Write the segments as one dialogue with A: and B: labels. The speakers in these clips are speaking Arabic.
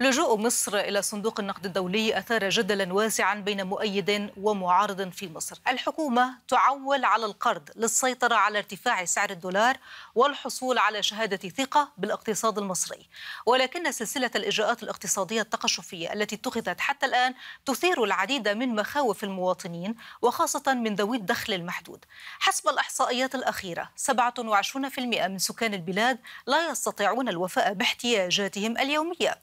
A: لجوء مصر إلى صندوق النقد الدولي أثار جدلا واسعا بين مؤيد ومعارض في مصر الحكومة تعول على القرض للسيطرة على ارتفاع سعر الدولار والحصول على شهادة ثقة بالاقتصاد المصري ولكن سلسلة الإجراءات الاقتصادية التقشفية التي اتخذت حتى الآن تثير العديد من مخاوف المواطنين وخاصة من ذوي الدخل المحدود حسب الإحصائيات الأخيرة 27% من سكان البلاد لا يستطيعون الوفاء باحتياجاتهم اليومية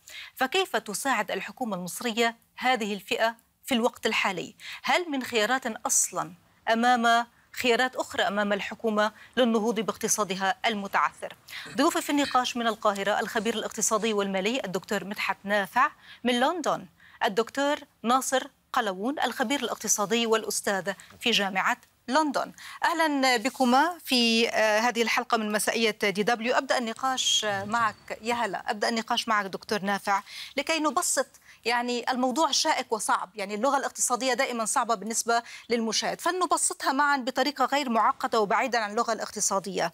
A: فكيف تساعد الحكومة المصرية هذه الفئة في الوقت الحالي؟ هل من خيارات أصلا أمام خيارات أخرى أمام الحكومة للنهوض باقتصادها المتعثر ضيوفي في النقاش من القاهرة الخبير الاقتصادي والمالي الدكتور مدحت نافع من لندن الدكتور ناصر قلوون الخبير الاقتصادي والأستاذ في جامعة لندن أهلا بكما في آه، هذه الحلقة من مسائية دي دبليو أبدأ النقاش آه، معك يا هلا أبدأ النقاش معك دكتور نافع لكي نبسط يعني الموضوع شائك وصعب يعني اللغة الاقتصادية دائما صعبة بالنسبة للمشاهد فلنبسطها معا بطريقة غير معقدة وبعيدا عن اللغة الاقتصادية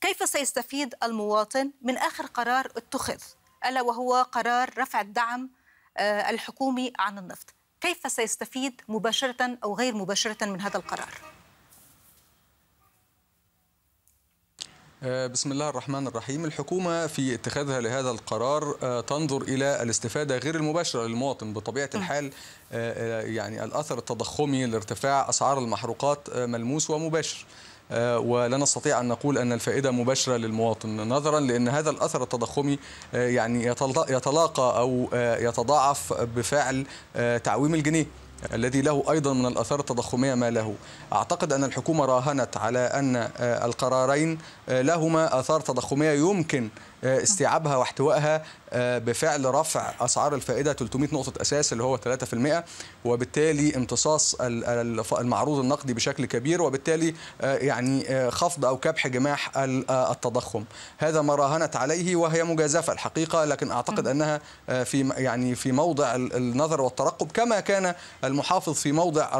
A: كيف سيستفيد المواطن من آخر قرار اتخذ ألا وهو قرار رفع الدعم آه، الحكومي عن النفط كيف سيستفيد مباشرة أو غير مباشرة من هذا القرار؟
B: آه، بسم الله الرحمن الرحيم الحكومة في اتخاذها لهذا القرار آه، تنظر إلى الاستفادة غير المباشرة للمواطن بطبيعة الحال آه، يعني الأثر التضخمي لارتفاع أسعار المحروقات ملموس ومباشر ولا نستطيع أن نقول أن الفائدة مباشرة للمواطن نظرا لأن هذا الأثر التضخمي يعني يتلاقى أو يتضاعف بفعل تعويم الجنيه الذي له أيضا من الأثار التضخمية ما له أعتقد أن الحكومة راهنت على أن آه، القرارين آه، لهما أثار تضخمية يمكن آه، استيعابها واحتوائها آه، بفعل رفع اسعار الفائده 300 نقطه اساس اللي هو 3% وبالتالي امتصاص المعروض النقدي بشكل كبير وبالتالي آه، يعني خفض او كبح جماح التضخم هذا ما راهنت عليه وهي مجازفه الحقيقه لكن اعتقد نعم. انها في يعني في موضع النظر والترقب كما كان المحافظ في موضع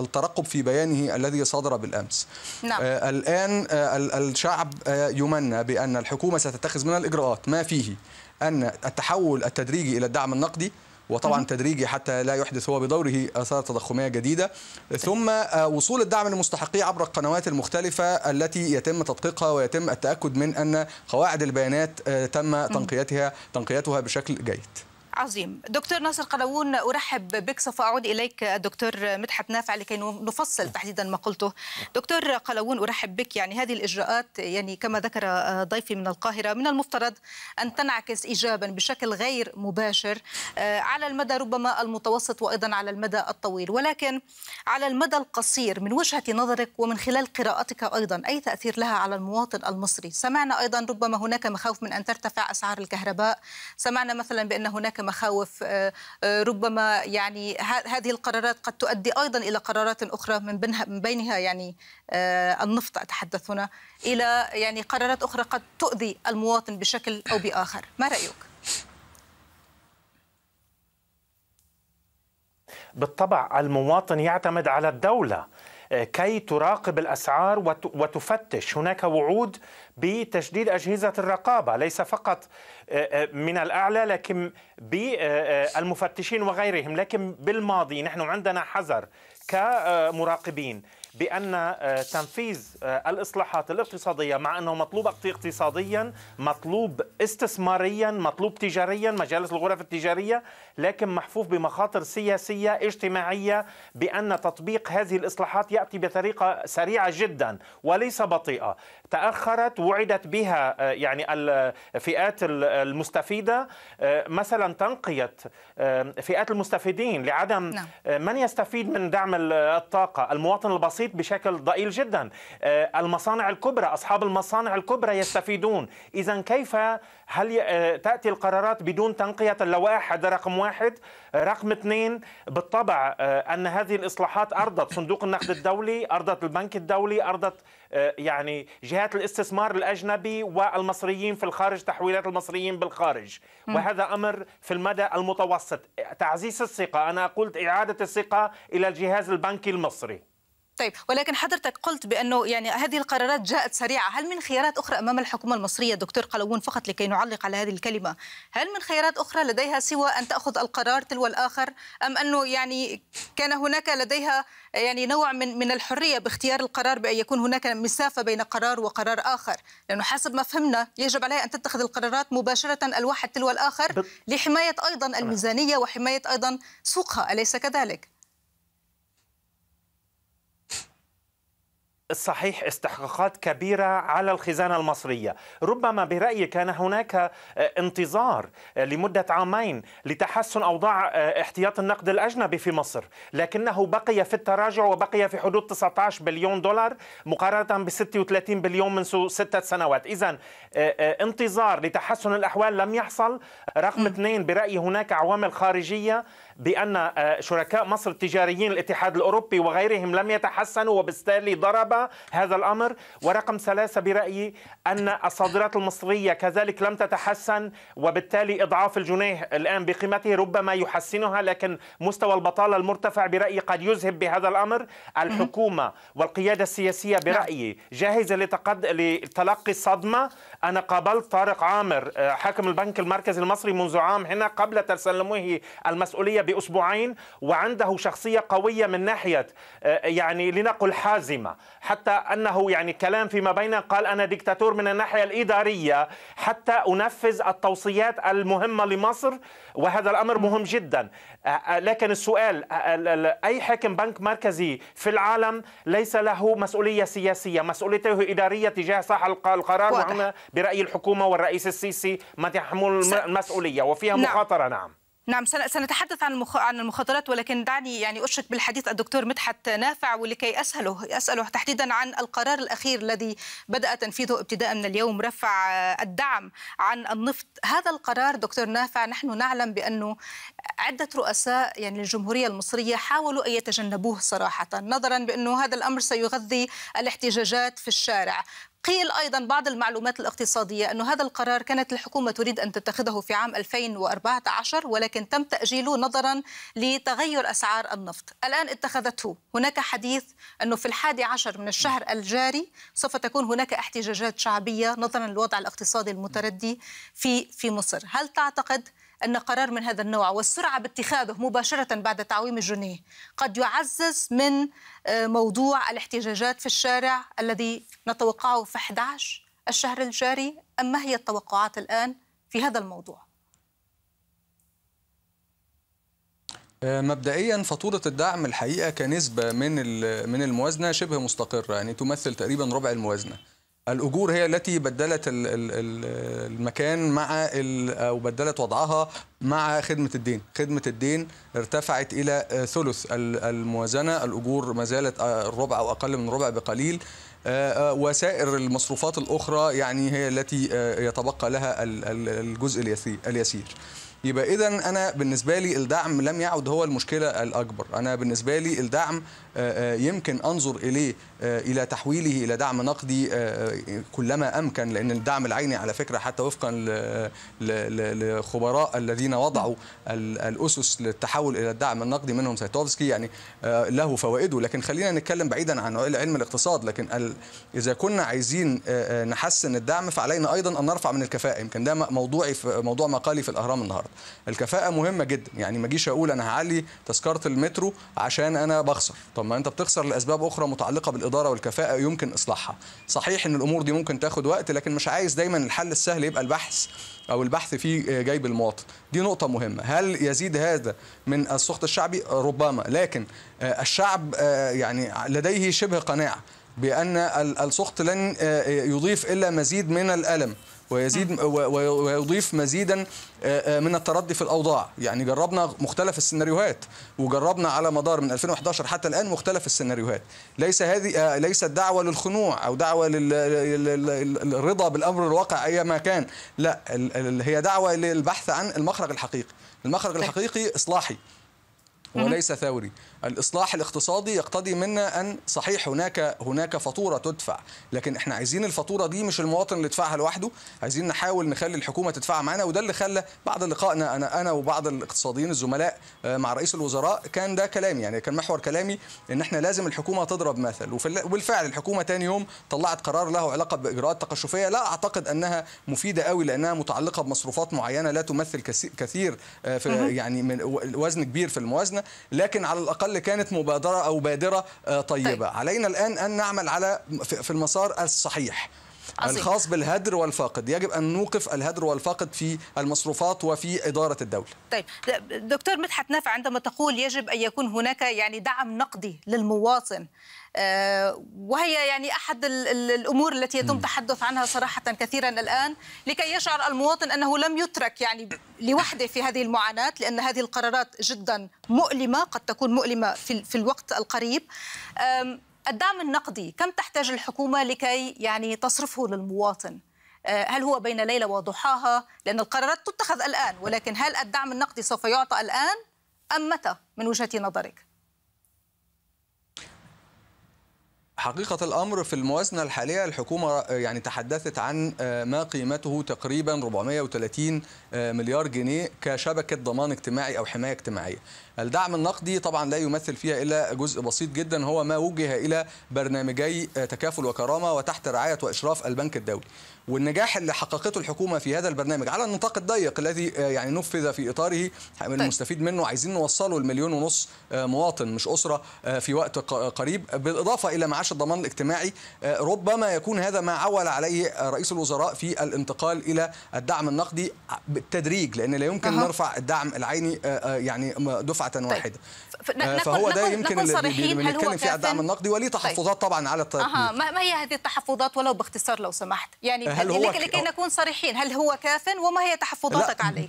B: الترقب في بيانه الذي صدر بالامس نعم. الان الشعب يمنى بان الحكومه ستتخذ من الإجراءات ما فيه أن التحول التدريجي إلى الدعم النقدي وطبعا تدريجي حتى لا يحدث هو بدوره اثار تضخميه جديده طيب. ثم آه، وصول الدعم لمستحقيه عبر القنوات المختلفه التي يتم تدقيقها ويتم التاكد من ان قواعد البيانات آه، تم تنقيتها تنقيتها بشكل جيد
A: عظيم دكتور ناصر قلاوون ارحب بك سوف اعود اليك الدكتور مدحت نافع لكي نفصل تحديدا ما قلته دكتور قلاوون ارحب بك يعني هذه الاجراءات يعني كما ذكر آه، ضيفي من القاهره من المفترض ان تنعكس ايجابا بشكل غير مباشر آه، على المدى ربما المتوسط وايضا على المدى الطويل ولكن على المدى القصير من وجهه نظرك ومن خلال قراءتك ايضا اي تاثير لها على المواطن المصري سمعنا ايضا ربما هناك مخاوف من ان ترتفع اسعار الكهرباء سمعنا مثلا بان هناك هناك مخاوف آه، آه، ربما يعني هذه القرارات قد تؤدي ايضا الى قرارات اخرى من بينها يعني آه، النفط اتحدث هنا الى يعني قرارات اخرى قد تؤذي المواطن بشكل او باخر ما رايك
C: بالطبع المواطن يعتمد على الدوله كي تراقب الاسعار وتفتش هناك وعود بتجديد اجهزه الرقابه ليس فقط آه، آه، من الاعلى لكن بالمفتشين آه، وغيرهم لكن بالماضي نحن عندنا حذر كمراقبين بأن آه، تنفيذ آه، الإصلاحات الاقتصادية مع أنه مطلوب اقتصاديا مطلوب استثماريا مطلوب تجاريا مجالس الغرف التجارية لكن محفوف بمخاطر سياسية اجتماعية بأن تطبيق هذه الإصلاحات يأتي بطريقة سريعة جدا وليس بطيئة تأخرت وعدت بها آه، يعني الفئات آه، آه، المستفيدة مثلا تنقية فئات المستفيدين لعدم نعم. من يستفيد من دعم الطاقة المواطن البسيط بشكل ضئيل جدا المصانع الكبرى أصحاب المصانع الكبرى يستفيدون إذا كيف هل تأتي القرارات بدون تنقية اللوائح هذا رقم واحد رقم اثنين بالطبع آه، أن هذه الإصلاحات أرضت صندوق النقد الدولي أرضت البنك الدولي أرضت آه، يعني جهات الاستثمار الأجنبي والمصريين في الخارج تحويلات المصريين بالخارج وهذا أمر في المدى المتوسط تعزيز الثقة أنا قلت إعادة الثقة إلى الجهاز البنكي المصري
A: طيب ولكن حضرتك قلت بانه يعني هذه القرارات جاءت سريعه، هل من خيارات اخرى امام الحكومه المصريه دكتور قلوون فقط لكي نعلق على هذه الكلمه، هل من خيارات اخرى لديها سوى ان تاخذ القرار تلو الاخر ام انه يعني كان هناك لديها يعني نوع من من الحريه باختيار القرار بان يكون هناك مسافه بين قرار وقرار اخر، لانه حسب ما فهمنا يجب عليها ان تتخذ القرارات مباشره الواحد تلو الاخر لحمايه ايضا الميزانيه وحمايه ايضا سوقها، اليس كذلك؟
C: صحيح استحقاقات كبيرة على الخزانة المصرية ربما برأيي كان هناك آه، انتظار آه، لمدة عامين لتحسن أوضاع آه، احتياط النقد الأجنبي في مصر لكنه بقي في التراجع وبقي في حدود 19 بليون دولار مقارنة ب 36 بليون منذ ستة سنوات إذا انتظار لتحسن الأحوال لم يحصل رقم اثنين برأيي هناك عوامل خارجية بأن آه، شركاء مصر التجاريين الاتحاد الأوروبي وغيرهم لم يتحسنوا وبالتالي ضرب هذا الأمر ورقم ثلاثة برأيي أن الصادرات المصرية كذلك لم تتحسن وبالتالي إضعاف الجنيه الآن بقيمته ربما يحسنها لكن مستوى البطالة المرتفع برأيي قد يذهب بهذا الأمر الحكومة والقيادة السياسية نعم. برأيي جاهزة لتقد... لتلقي الصدمة أنا قابلت طارق عامر آه، حاكم البنك المركزي المصري منذ عام هنا قبل تسلمه المسؤولية باسبوعين وعنده شخصيه قويه من ناحيه آه، يعني لنقل حازمه حتى انه يعني كلام فيما بينه قال انا دكتاتور من الناحيه الاداريه حتى انفذ التوصيات المهمه لمصر وهذا الامر مهم جدا آه، آه، لكن السؤال اي حاكم بنك مركزي في العالم ليس له مسؤوليه سياسيه مسؤوليته اداريه تجاه صاحب القرار وهنا براي الحكومه والرئيس السيسي ما تحمل المسؤوليه وفيها نعم. مخاطره نعم
A: نعم سنتحدث عن عن المخاطرات ولكن دعني يعني اشرك بالحديث الدكتور مدحت نافع ولكي اساله اساله تحديدا عن القرار الاخير الذي بدا تنفيذه ابتداء من اليوم رفع الدعم عن النفط هذا القرار دكتور نافع نحن نعلم بانه عده رؤساء يعني الجمهوريه المصريه حاولوا ان يتجنبوه صراحه نظرا بانه هذا الامر سيغذي الاحتجاجات في الشارع قيل أيضا بعض المعلومات الاقتصادية أن هذا القرار كانت الحكومة تريد أن تتخذه في عام 2014 ولكن تم تأجيله نظرا لتغير أسعار النفط الآن اتخذته هناك حديث أنه في الحادي عشر من الشهر الجاري سوف تكون هناك احتجاجات شعبية نظرا للوضع الاقتصادي المتردي في في مصر هل تعتقد أن قرار من هذا النوع والسرعة باتخاذه مباشرة بعد تعويم الجنيه قد يعزز من آه، موضوع الاحتجاجات في الشارع الذي نتوقعه في 11 الشهر الجاري أم ما هي التوقعات الآن في هذا الموضوع؟
B: آه، مبدئيا فاتوره الدعم الحقيقه كنسبه من من الموازنه شبه مستقره يعني تمثل تقريبا ربع الموازنه الاجور هي التي بدلت المكان مع او بدلت وضعها مع خدمه الدين خدمه الدين ارتفعت الى ثلث الموازنه الاجور ما زالت آه، الربع او اقل من ربع بقليل آه، آه، وسائر المصروفات الاخرى يعني هي التي يتبقى لها الجزء اليسير يبقى اذا انا بالنسبه لي الدعم لم يعد هو المشكله الاكبر انا بالنسبه لي الدعم آه، آه، يمكن انظر اليه آه، الى تحويله الى دعم نقدي كلما امكن لان الدعم العيني على فكره حتى وفقا لخبراء الذين وضعوا الاسس للتحول الى الدعم النقدي منهم سايتوفسكي يعني له فوائده لكن خلينا نتكلم بعيدا عن علم الاقتصاد لكن اذا كنا عايزين نحسن الدعم فعلينا ايضا ان نرفع من الكفاءه يمكن ده موضوعي في موضوع مقالي في الاهرام النهارده الكفاءه مهمه جدا يعني ما اجيش اقول انا هعلي تذكره المترو عشان انا بخسر طب ما انت بتخسر لاسباب اخرى متعلقه بالاداره والكفاءه يمكن اصلاحها صحيح ان الامور دي ممكن تاخد وقت لكن مش عايز دايما الحل السهل يبقى البحث او البحث في جيب المواطن دي نقطه مهمه هل يزيد هذا من السخط الشعبي ربما لكن آه، الشعب آه، يعني لديه شبه قناعه بان السخط لن آه، يضيف الا مزيد من الالم ويزيد ويضيف مزيدا آه، آه، من التردي في الاوضاع يعني جربنا مختلف السيناريوهات وجربنا على مدار من 2011 حتى الان مختلف السيناريوهات ليس هذه آه، ليست دعوه للخنوع او دعوه للرضا بالامر الواقع ايما كان لا هي دعوه للبحث عن المخرج الحقيقي المخرج طيب. الحقيقي اصلاحي وليس ثوري الاصلاح الاقتصادي يقتضي منا ان صحيح هناك هناك فاتوره تدفع لكن احنا عايزين الفاتوره دي مش المواطن اللي يدفعها لوحده عايزين نحاول نخلي الحكومه تدفعها معانا وده اللي خلى بعد لقائنا انا انا وبعض الاقتصاديين الزملاء آه، مع رئيس الوزراء كان ده كلامي يعني كان محور كلامي ان احنا لازم الحكومه تضرب مثل وبالفعل الحكومه تاني يوم طلعت قرار له علاقه باجراءات تقشفيه لا اعتقد انها مفيده قوي لانها متعلقه بمصروفات معينه لا تمثل كثير آه، في يعني من وزن كبير في الموازنه لكن على الاقل الأقل كانت مبادرة أو بادرة آه، طيبة طيب. علينا الآن أن نعمل على في المسار الصحيح عظيم. الخاص بالهدر والفاقد يجب أن نوقف الهدر والفاقد في المصروفات وفي إدارة الدولة
A: طيب دكتور مدحت نافع عندما تقول يجب أن يكون هناك يعني دعم نقدي للمواطن آه، وهي يعني احد الامور التي يتم التحدث عنها صراحه كثيرا الان لكي يشعر المواطن انه لم يترك يعني لوحده في هذه المعاناه لان هذه القرارات جدا مؤلمه قد تكون مؤلمه في الوقت القريب الدعم النقدي كم تحتاج الحكومة لكي يعني تصرفه للمواطن آه، هل هو بين ليلة وضحاها لأن القرارات تتخذ الآن ولكن هل الدعم النقدي سوف يعطى الآن أم متى من وجهة نظرك؟
B: حقيقة الأمر في الموازنة الحالية الحكومة يعني تحدثت عن آه، ما قيمته تقريبا 430 آه، مليار جنيه كشبكة ضمان اجتماعي أو حماية اجتماعية الدعم النقدي طبعا لا يمثل فيها إلا جزء بسيط جدا هو ما وجه إلى برنامجي آه، تكافل وكرامة وتحت رعاية وإشراف البنك الدولي والنجاح اللي حققته الحكومه في هذا البرنامج على النطاق الضيق الذي آه، يعني نفذ في اطاره طيب. المستفيد منه عايزين نوصله لمليون ونص آه، مواطن مش اسره آه، في وقت قريب بالاضافه الى معاش الضمان الاجتماعي ربما يكون هذا ما عول عليه رئيس الوزراء في الانتقال الى الدعم النقدي بالتدريج لان لا يمكن أه. نرفع الدعم العيني يعني دفعه طيب. واحده طيب. فهو ده يمكن اللي بنتكلم فيه الدعم النقدي وليه تحفظات طيب. طبعا على التطبيق أه.
A: ما هي هذه التحفظات ولو باختصار لو سمحت يعني هل هو لكي نكون صريحين هل هو كاف وما هي تحفظاتك عليه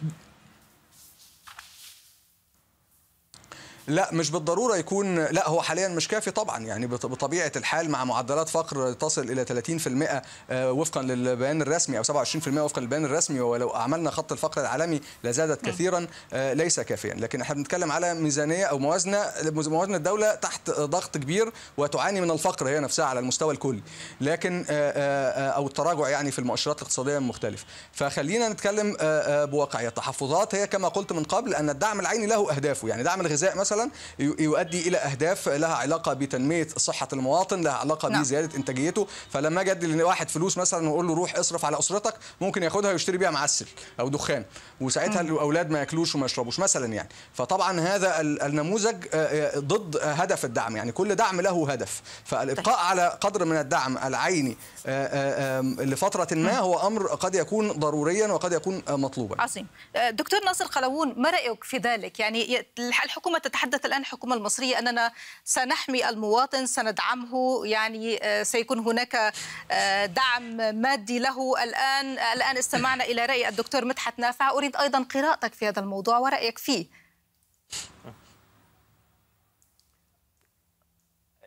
B: لا مش بالضروره يكون لا هو حاليا مش كافي طبعا يعني بطبيعه الحال مع معدلات فقر تصل الى 30% آه، وفقا للبيان الرسمي او 27% وفقا للبيان الرسمي ولو عملنا خط الفقر العالمي لزادت نعم. كثيرا آه، ليس كافيا لكن احنا بنتكلم على ميزانيه او موازنه موازنه الدوله تحت ضغط كبير وتعاني من الفقر هي نفسها على المستوى الكلي لكن آه، او التراجع يعني في المؤشرات الاقتصاديه المختلفه فخلينا نتكلم بواقعيه التحفظات هي كما قلت من قبل ان الدعم العيني له اهدافه يعني دعم الغذاء مثلا فعلا يؤدي الى اهداف لها علاقه بتنميه صحه المواطن لها علاقه نعم. بزياده انتاجيته فلما اجي ادي لواحد فلوس مثلا واقول له روح اصرف على اسرتك ممكن ياخدها ويشتري بيها معسل او دخان وساعتها الاولاد ما ياكلوش وما يشربوش مثلا يعني فطبعا هذا النموذج آه، آه، ضد هدف الدعم يعني كل دعم له هدف فالابقاء طيب. على قدر من الدعم العيني آه، لفتره ما هو امر قد يكون ضروريا وقد يكون مطلوبا
A: عظيم دكتور ناصر قلاوون ما رايك في ذلك يعني الحكومه تتحدث تتحدث الآن الحكومة المصرية أننا سنحمي المواطن سندعمه يعني آه، سيكون هناك آه، دعم مادي له الآن الآن استمعنا إلى رأي الدكتور مدحت نافع أريد أيضا قراءتك في هذا الموضوع ورأيك فيه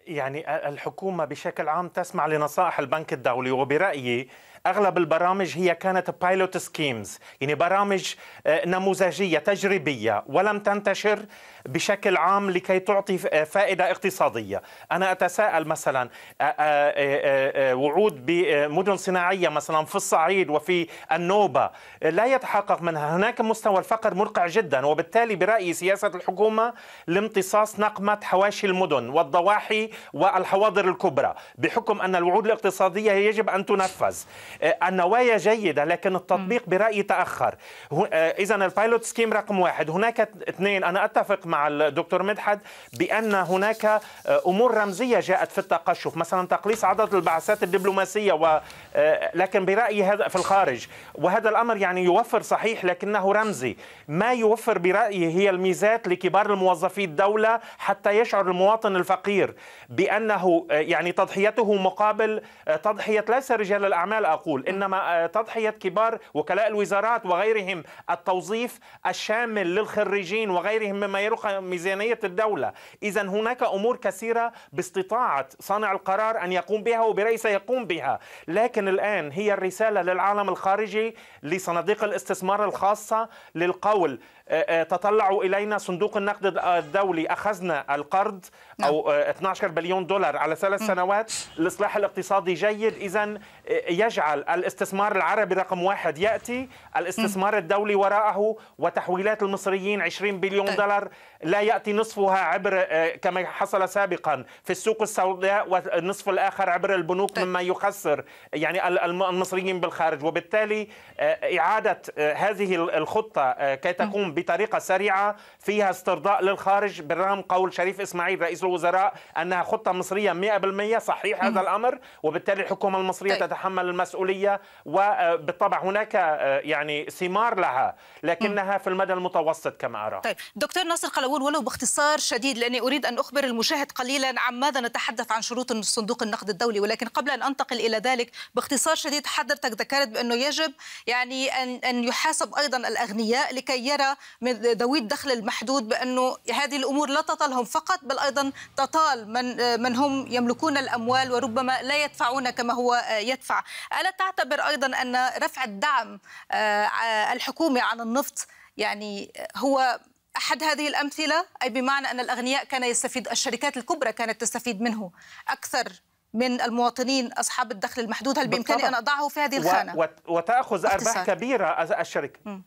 C: يعني الحكومة بشكل عام تسمع لنصائح البنك الدولي وبرأيي اغلب البرامج هي كانت بايلوت سكيمز يعني برامج آه، نموذجيه تجريبيه ولم تنتشر بشكل عام لكي تعطي آه، فائده اقتصاديه انا اتساءل مثلا آه، وعود بمدن صناعيه مثلا في الصعيد وفي النوبه لا يتحقق منها هناك مستوى الفقر مرقع جدا وبالتالي برايي سياسه الحكومه لامتصاص نقمه حواشي المدن والضواحي والحواضر الكبرى بحكم ان الوعود الاقتصاديه يجب ان تنفذ آه، النوايا جيدة لكن التطبيق برأيي تأخر إذا البايلوت سكيم رقم واحد هناك اثنين أنا أتفق مع الدكتور مدحت بأن هناك آه، أمور رمزية جاءت في التقشف مثلا تقليص عدد البعثات الدبلوماسية و... آه، لكن برأيي هذا في الخارج وهذا الأمر يعني يوفر صحيح لكنه رمزي ما يوفر برأيي هي الميزات لكبار الموظفي الدولة حتى يشعر المواطن الفقير بأنه يعني تضحيته مقابل تضحية ليس رجال الأعمال أقول إنما آه، تضحية كبار وكلاء الوزارات وغيرهم التوظيف الشامل للخريجين وغيرهم مما يرقى ميزانية الدولة إذا هناك أمور كثيرة باستطاعة صانع القرار أن يقوم بها وبرئيسه يقوم بها لكن الآن هي الرسالة للعالم الخارجي لصناديق الاستثمار الخاصة للقول آه، آه، تطلعوا الينا صندوق النقد آه، الدولي اخذنا القرض نعم. او 12 بليون دولار على ثلاث سنوات الاصلاح الاقتصادي جيد اذا يجعل الاستثمار العربي رقم واحد ياتي الاستثمار الدولي وراءه وتحويلات المصريين 20 بليون طيب. دولار لا ياتي نصفها عبر كما حصل سابقا في السوق السوداء والنصف الاخر عبر البنوك طيب. مما يخسر يعني المصريين بالخارج وبالتالي اعاده هذه الخطه كي تقوم بطريقه سريعه فيها استرضاء للخارج بالرغم قول شريف اسماعيل رئيس الوزراء انها خطه مصريه 100% صحيح هذا الامر وبالتالي الحكومه المصريه طيب. تتحمل المسؤوليه وبالطبع آه، هناك آه، يعني ثمار لها لكنها في المدى المتوسط كما ارى
A: طيب دكتور ناصر قلاول ولو باختصار شديد لاني اريد ان اخبر المشاهد قليلا عن ماذا نتحدث عن شروط صندوق النقد الدولي ولكن قبل ان انتقل الى ذلك باختصار شديد حضرتك ذكرت بانه يجب يعني ان ان يحاسب ايضا الاغنياء لكي يرى من ذوي الدخل المحدود بانه هذه الامور لا تطالهم فقط بل ايضا تطال من من هم يملكون الاموال وربما لا يدفعون كما هو يدفع، الا تعتبر ايضا ان رفع الدعم آه، الحكومي عن النفط يعني هو أحد هذه الأمثلة أي بمعنى أن الأغنياء كان يستفيد الشركات الكبرى كانت تستفيد منه أكثر من المواطنين أصحاب الدخل المحدود هل بإمكاني أن أضعه في هذه الخانة
C: وتأخذ أرباح كبيرة الشركة م.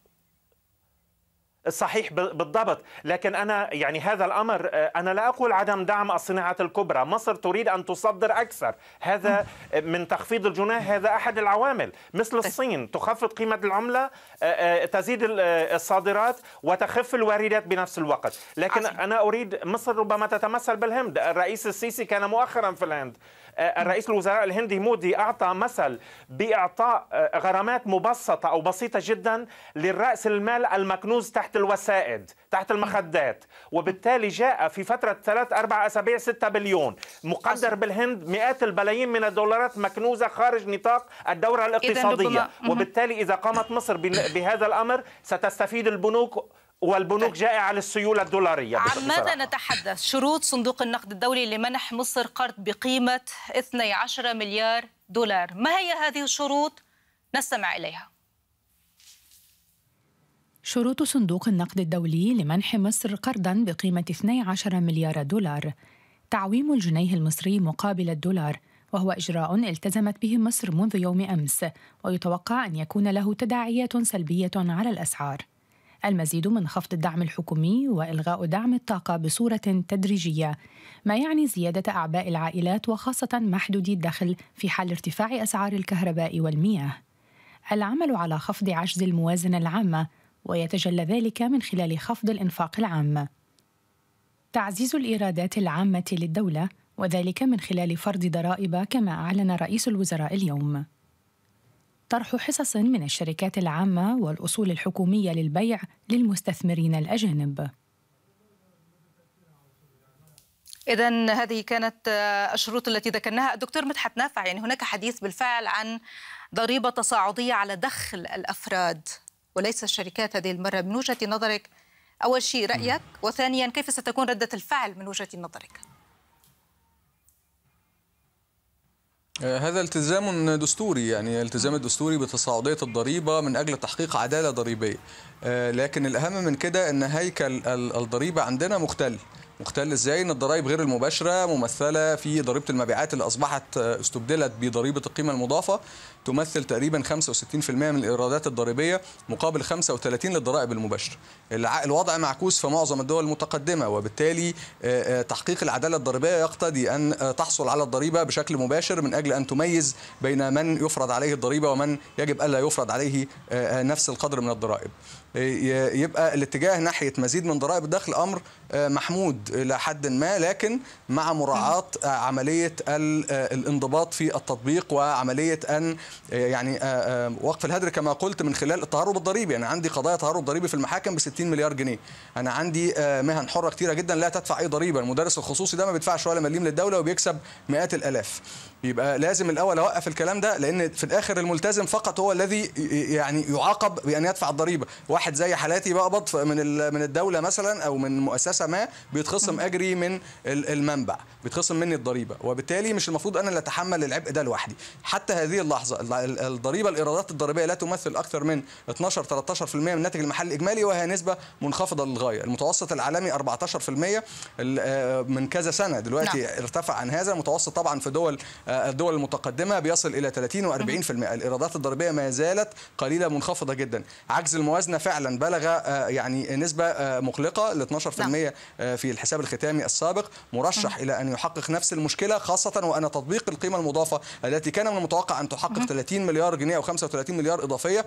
C: صحيح بالضبط لكن أنا يعني هذا الأمر آه، أنا لا أقول عدم دعم الصناعات الكبرى مصر تريد أن تصدر أكثر هذا آه، من تخفيض الجنيه هذا أحد العوامل مثل الصين تخفض قيمة العملة آه، تزيد الصادرات وتخف الواردات بنفس الوقت لكن أنا أريد مصر ربما تتمثل بالهند الرئيس السيسي كان مؤخرا في الهند آه، الرئيس الوزراء الهندي مودي أعطى مثل بإعطاء آه، غرامات مبسطة أو بسيطة جدا للرأس المال المكنوز تحت الوسائد تحت المخدات وبالتالي جاء في فترة ثلاث أربع أسابيع 6 بليون مقدر بالهند مئات البلايين من الدولارات مكنوزة خارج نطاق الدورة الاقتصادية وبالتالي إذا قامت مصر بهذا الأمر ستستفيد البنوك والبنوك طيب. جائعة للسيولة الدولارية عن ماذا
A: نتحدث؟ شروط صندوق النقد الدولي لمنح مصر قرض بقيمة 12 مليار دولار ما هي هذه الشروط؟ نستمع إليها شروط صندوق النقد الدولي لمنح مصر قرضا بقيمة 12 مليار دولار تعويم الجنيه المصري مقابل الدولار وهو إجراء التزمت به مصر منذ يوم أمس ويتوقع أن يكون له تداعيات سلبية على الأسعار المزيد من خفض الدعم الحكومي والغاء دعم الطاقه بصوره تدريجيه ما يعني زياده اعباء العائلات وخاصه محدودي الدخل في حال ارتفاع اسعار الكهرباء والمياه العمل على خفض عجز الموازنه العامه ويتجلى ذلك من خلال خفض الانفاق العام تعزيز الايرادات العامه للدوله وذلك من خلال فرض ضرائب كما اعلن رئيس الوزراء اليوم طرح حصص من الشركات العامة والأصول الحكومية للبيع للمستثمرين الأجانب. إذا هذه كانت الشروط التي ذكرناها الدكتور مدحت نافع يعني هناك حديث بالفعل عن ضريبة تصاعدية على دخل الأفراد وليس الشركات هذه المرة من وجهة نظرك أول شيء رأيك وثانيا كيف ستكون ردة الفعل من وجهة نظرك؟
B: آه، هذا التزام دستوري يعني التزام الدستوري بتصاعدية الضريبة من أجل تحقيق عدالة ضريبية آه، لكن الأهم من كده أن هيكل الضريبة عندنا مختل مختل ازاي ان الضرائب غير المباشره ممثله في ضريبه المبيعات اللي اصبحت آه، استبدلت بضريبه القيمه المضافه تمثل تقريبا 65% من الايرادات الضريبيه مقابل 35 للضرائب المباشره. الوضع معكوس في معظم الدول المتقدمه وبالتالي آه، آه، تحقيق العداله الضريبيه يقتضي ان تحصل على الضريبه بشكل مباشر من اجل ان تميز بين من يفرض عليه الضريبه ومن يجب الا يفرض عليه نفس القدر من الضرائب. يبقى الاتجاه ناحيه مزيد من ضرائب الدخل امر آه، محمود الى حد ما لكن مع مراعاه آه، عمليه آه، الانضباط في التطبيق وعمليه ان يعني وقف الهدر كما قلت من خلال التهرب الضريبي انا يعني عندي قضايا تهرب ضريبي في المحاكم ب 60 مليار جنيه انا عندي مهن حره كتيره جدا لا تدفع اي ضريبه المدرس الخصوصي ده ما بيدفعش ولا مليم للدوله وبيكسب مئات الالاف يبقى لازم الاول اوقف الكلام ده لان في الاخر الملتزم فقط هو الذي يعني يعاقب بان يدفع الضريبه واحد زي حالاتي بقبض من من الدوله مثلا او من مؤسسه ما بيتخصم اجري من المنبع بيتخصم مني الضريبه وبالتالي مش المفروض انا اللي اتحمل العبء ده لوحدي حتى هذه اللحظه الضريبه الايرادات الضريبيه لا تمثل اكثر من 12 13% من الناتج المحلي الاجمالي وهي نسبه منخفضه للغايه المتوسط العالمي 14% آه، من كذا سنه دلوقتي نعم. ارتفع عن هذا المتوسط طبعا في دول آه، الدول المتقدمة بيصل إلى 30 و40% الإيرادات الضريبية ما زالت قليلة منخفضة جدا عجز الموازنة فعلا بلغ آه، يعني نسبة آه، مقلقة ل 12% نعم. آه، في الحساب الختامي السابق مرشح نعم. إلى أن يحقق نفس المشكلة خاصة وأن تطبيق القيمة المضافة التي كان من المتوقع أن تحقق 30 مليار جنيه أو 35 مليار إضافية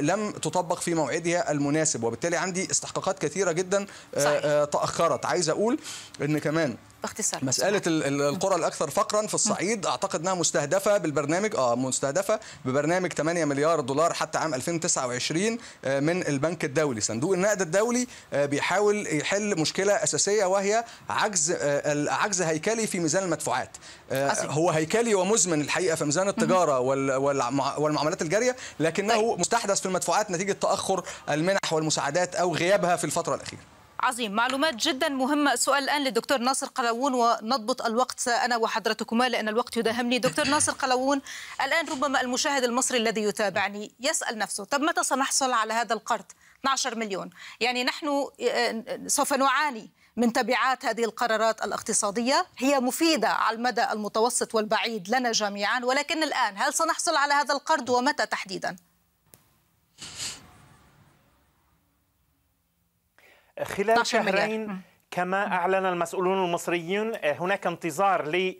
B: لم تطبق في موعدها المناسب وبالتالي عندي استحقاقات كثيرة جدا صحيح. تأخرت عايز أقول أن كمان باختصار مساله القرى الاكثر فقرا في الصعيد اعتقد انها مستهدفه بالبرنامج اه مستهدفه ببرنامج 8 مليار دولار حتى عام 2029 آه، من البنك الدولي صندوق النقد الدولي آه، بيحاول يحل مشكله اساسيه وهي عجز آه، عجز هيكلي في ميزان المدفوعات هو هيكلي ومزمن الحقيقه في ميزان التجاره والمعاملات الجاريه لكنه طيب. مستحدث في المدفوعات نتيجه تاخر المنح والمساعدات او غيابها في الفتره الاخيره
A: عظيم معلومات جدا مهمة سؤال الآن للدكتور ناصر قلاوون ونضبط الوقت أنا وحضرتكما لأن الوقت يداهمني دكتور ناصر قلاوون الآن ربما المشاهد المصري الذي يتابعني يسأل نفسه طب متى سنحصل على هذا القرض 12 مليون يعني نحن آه، سوف نعاني من تبعات هذه القرارات الاقتصادية هي مفيدة على المدى المتوسط والبعيد لنا جميعا ولكن الآن هل سنحصل على هذا القرض ومتى تحديدا؟
C: خلال شهرين كما أعلن المسؤولون المصريين آه، هناك انتظار ل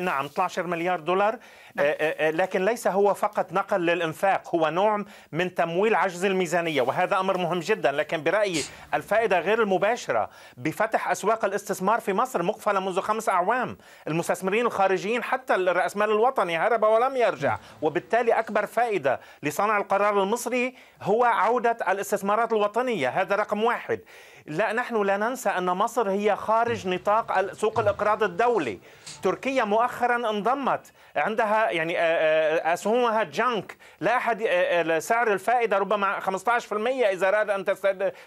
C: نعم 12 مليار دولار نعم. لكن ليس هو فقط نقل للإنفاق هو نوع من تمويل عجز الميزانية وهذا أمر مهم جدا لكن برأيي الفائدة غير المباشرة بفتح أسواق الاستثمار في مصر مقفلة منذ خمس أعوام المستثمرين الخارجيين حتى الرأسمال الوطني هرب ولم يرجع وبالتالي أكبر فائدة لصانع القرار المصري هو عودة الاستثمارات الوطنية هذا رقم واحد لا نحن لا ننسى أن مصر هي خارج نطاق سوق الإقراض الدولي تركيا مؤخرا انضمت عندها يعني آه، آه، آه، أسهمها جنك لا أحد سعر الفائدة ربما 15% إذا أراد أن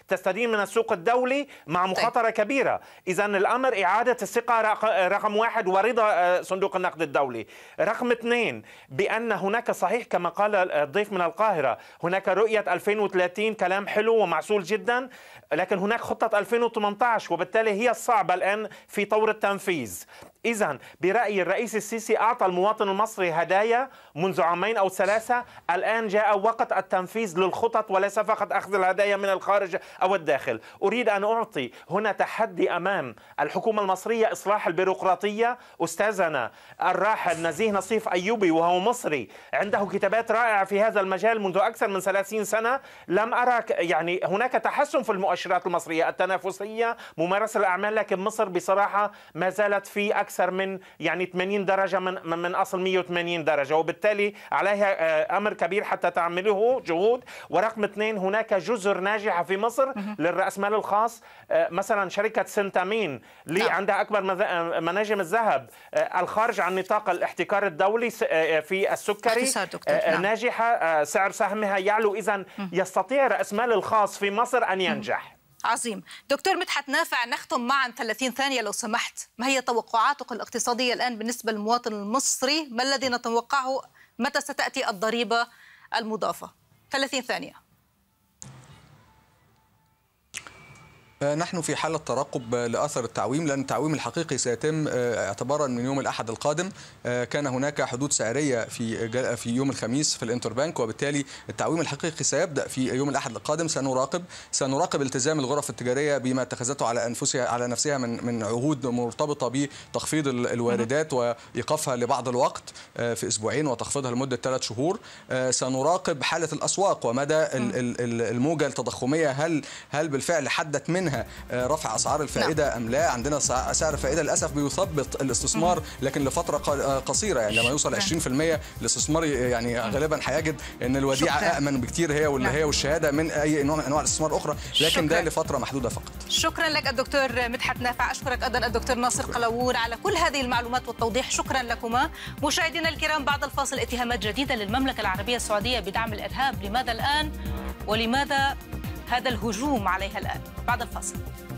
C: تستدين من السوق الدولي مع طيب. مخاطرة كبيرة إذا الأمر إعادة الثقة رقم واحد ورضا صندوق النقد الدولي رقم اثنين بأن هناك صحيح كما قال الضيف من القاهرة هناك رؤية 2030 كلام حلو ومعسول جدا لكن هناك خطة 2018 وبالتالي هي الصعبة الآن في طور التنفيذ إذا برأيي الرئيس السيسي أعطى المواطن المصري هدايا منذ عامين أو ثلاثة الآن جاء وقت التنفيذ للخطط وليس فقط أخذ الهدايا من الخارج أو الداخل أريد أن أعطي هنا تحدي أمام الحكومة المصرية إصلاح البيروقراطية أستاذنا الراحل نزيه نصيف أيوبي وهو مصري عنده كتابات رائعة في هذا المجال منذ أكثر من 30 سنة لم أرى يعني هناك تحسن في المؤشرات المصرية التنافسية ممارسة الأعمال لكن مصر بصراحة ما زالت في اكثر من يعني 80 درجه من من اصل 180 درجه وبالتالي عليها آه، امر كبير حتى تعمله جهود ورقم اثنين هناك جزر ناجحه في مصر للراسمال الخاص آه، مثلا شركه سنتامين اللي نعم. عندها اكبر آه، مناجم الذهب الخارج عن نطاق الاحتكار الدولي في السكري نعم. ناجحه سعر سهمها يعلو اذا يستطيع راس مال الخاص في مصر ان ينجح
A: عظيم دكتور مدحت نافع نختم معا 30 ثانية لو سمحت ما هي توقعاتك الاقتصادية الآن بالنسبة للمواطن المصري ما الذي نتوقعه متى ستأتي الضريبة المضافة 30 ثانية
B: آه، نحن في حالة ترقب آه، لأثر التعويم لأن التعويم الحقيقي سيتم آه، اعتبارا من يوم الأحد القادم كان هناك حدود سعرية في في يوم الخميس في الانتربانك وبالتالي التعويم الحقيقي سيبدأ في يوم الأحد القادم سنراقب سنراقب التزام الغرف التجارية بما اتخذته على أنفسها على نفسها من من عهود مرتبطة بتخفيض الواردات وإيقافها لبعض الوقت في أسبوعين وتخفيضها لمدة ثلاث شهور سنراقب حالة الأسواق ومدى الموجة التضخمية هل هل بالفعل حدت من منها آه، رفع اسعار الفائده نعم. ام لا عندنا سعر فائده للاسف بيثبط الاستثمار لكن لفتره آه، قصيره يعني لما يوصل 20% نعم. الاستثمار يعني غالبا هيجد ان الوديعه شكرا. امن بكثير هي واللي نعم. هي والشهاده من اي نوع من انواع الاستثمار اخرى لكن شكرا. ده لفتره محدوده فقط
A: شكرا لك الدكتور مدحت نافع اشكرك ايضا الدكتور ناصر شكرا. قلاوور على كل هذه المعلومات والتوضيح شكرا لكما مشاهدينا الكرام بعد الفاصل اتهامات جديده للمملكه العربيه السعوديه بدعم الارهاب لماذا الان ولماذا هذا الهجوم عليها الآن بعد الفاصل